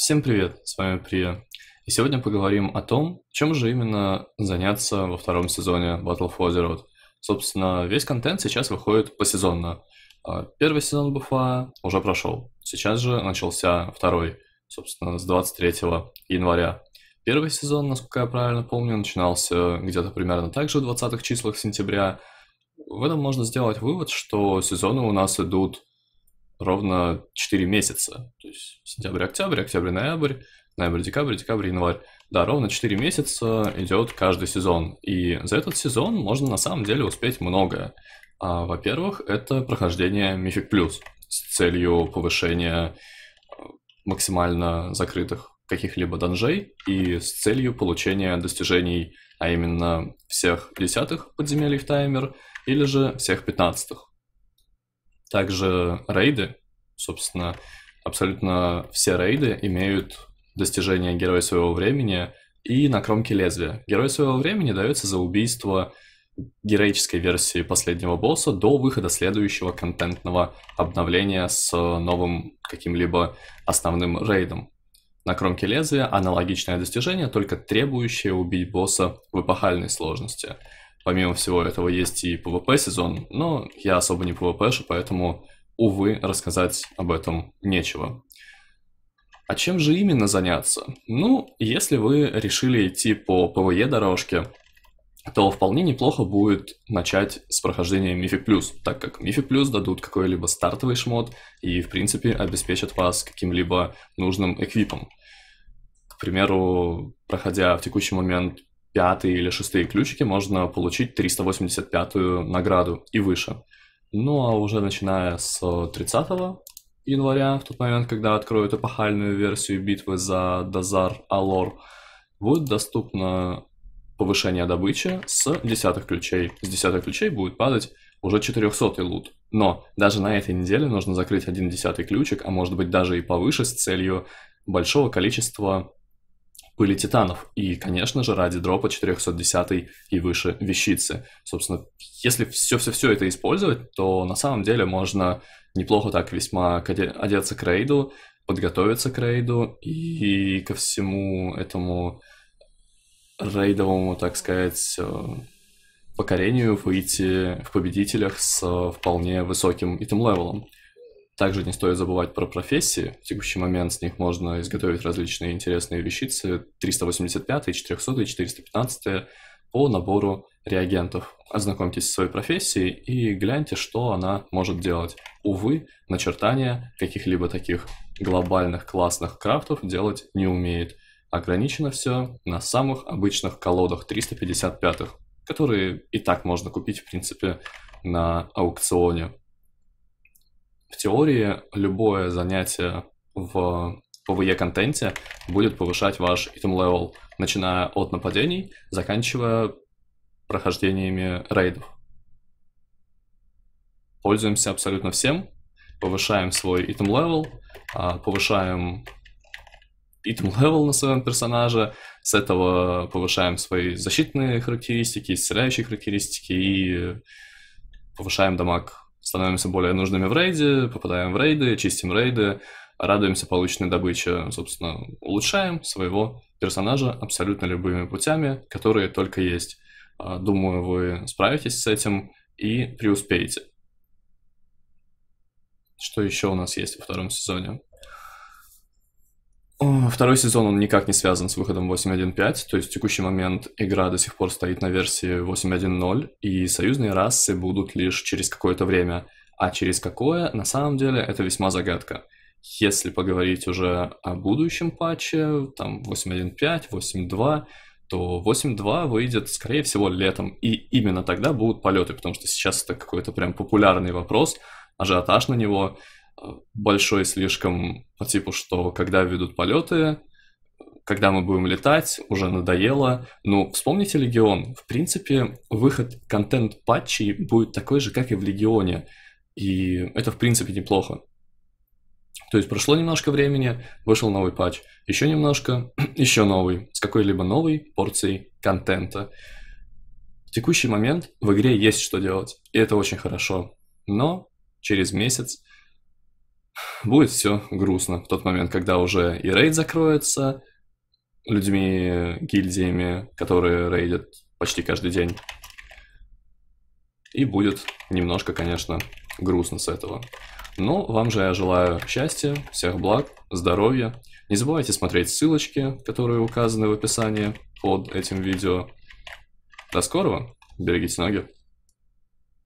Всем привет, с вами Прия. И сегодня поговорим о том, чем же именно заняться во втором сезоне Battle for the Собственно, весь контент сейчас выходит посезонно. А, первый сезон БФА уже прошел. Сейчас же начался второй, собственно, с 23 января. Первый сезон, насколько я правильно помню, начинался где-то примерно так же в 20-х числах сентября. В этом можно сделать вывод, что сезоны у нас идут ровно 4 месяца. То есть сентябрь-октябрь, октябрь-ноябрь, ноябрь-декабрь, декабрь-январь. Да, ровно 4 месяца идет каждый сезон. И за этот сезон можно на самом деле успеть многое. А, во-первых, это прохождение Мифик Плюс с целью повышения э, максимально закрытых каких-либо данжей и с целью получения достижений, а именно всех десятых подземелий в таймер или же всех пятнадцатых. Также рейды Собственно, абсолютно все рейды имеют достижение Героя Своего Времени и на кромке лезвия. Герой Своего Времени дается за убийство героической версии последнего босса до выхода следующего контентного обновления с новым каким-либо основным рейдом. На кромке лезвия аналогичное достижение, только требующее убить босса в эпохальной сложности. Помимо всего этого есть и PvP сезон, но я особо не PvP-шу, поэтому увы, рассказать об этом нечего. А чем же именно заняться? Ну, если вы решили идти по ПВЕ e дорожке, то вполне неплохо будет начать с прохождения Мифик Плюс, так как Мифик Плюс дадут какой-либо стартовый шмот и, в принципе, обеспечат вас каким-либо нужным эквипом. К примеру, проходя в текущий момент пятые или шестые ключики, можно получить 385-ю награду и выше. Ну а уже начиная с 30 э, января, в тот момент, когда откроют эпохальную версию битвы за Дазар Алор, будет доступно повышение добычи с десятых ключей. С десятых ключей будет падать уже 400 лут. Но даже на этой неделе нужно закрыть один десятый ключик, а может быть даже и повыше с целью большого количества пыли титанов. И, конечно же, ради дропа 410 и выше вещицы. Собственно, если все-все-все это использовать, то на самом деле можно неплохо так весьма одеться к рейду, подготовиться к рейду и ко всему этому рейдовому, так сказать, э, покорению выйти в победителях с э, вполне высоким итем-левелом. Также не стоит забывать про профессии. В текущий момент с них можно изготовить различные интересные вещицы 385, 400 и 415 по набору реагентов. Ознакомьтесь с своей профессией и гляньте, что она может делать. Увы, начертание каких-либо таких глобальных классных крафтов делать не умеет. Ограничено все на самых обычных колодах 355, которые и так можно купить, в принципе, на аукционе. В теории любое занятие в PvE-контенте будет повышать ваш item level, начиная от нападений, заканчивая прохождениями рейдов. Пользуемся абсолютно всем, повышаем свой item level, а, повышаем item level на своем персонаже, с этого повышаем свои защитные характеристики, исцеляющие характеристики и повышаем дамаг становимся более нужными в рейде, попадаем в рейды, чистим рейды, радуемся полученной добыче, собственно, улучшаем своего персонажа абсолютно любыми путями, которые только есть. А, думаю, вы справитесь с этим и преуспеете. Что еще у нас есть во втором сезоне? Второй сезон, он никак не связан с выходом 8.1.5, то есть в текущий момент игра до сих пор стоит на версии 8.1.0, и союзные расы будут лишь через какое-то время. А через какое, на самом деле, это весьма загадка. Если поговорить уже о будущем патче, там 8.1.5, 8.2, то 8.2 выйдет, скорее всего, летом. И именно тогда будут полеты, потому что сейчас это какой-то прям популярный вопрос, ажиотаж на него – большой слишком по типу, что когда ведут полеты, когда мы будем летать, уже надоело. Ну, вспомните Легион. В принципе, выход контент-патчей будет такой же, как и в Легионе. И это, в принципе, неплохо. То есть прошло немножко времени, вышел новый патч, еще немножко, еще новый, с какой-либо новой порцией контента. В текущий момент в игре есть что делать, и это очень хорошо. Но через месяц будет все грустно в тот момент, когда уже и рейд закроется людьми, гильдиями, которые рейдят почти каждый день. И будет немножко, конечно, грустно с этого. Но вам же я желаю счастья, всех благ, здоровья. Не забывайте смотреть ссылочки, которые указаны в описании под этим видео. До скорого, берегите ноги.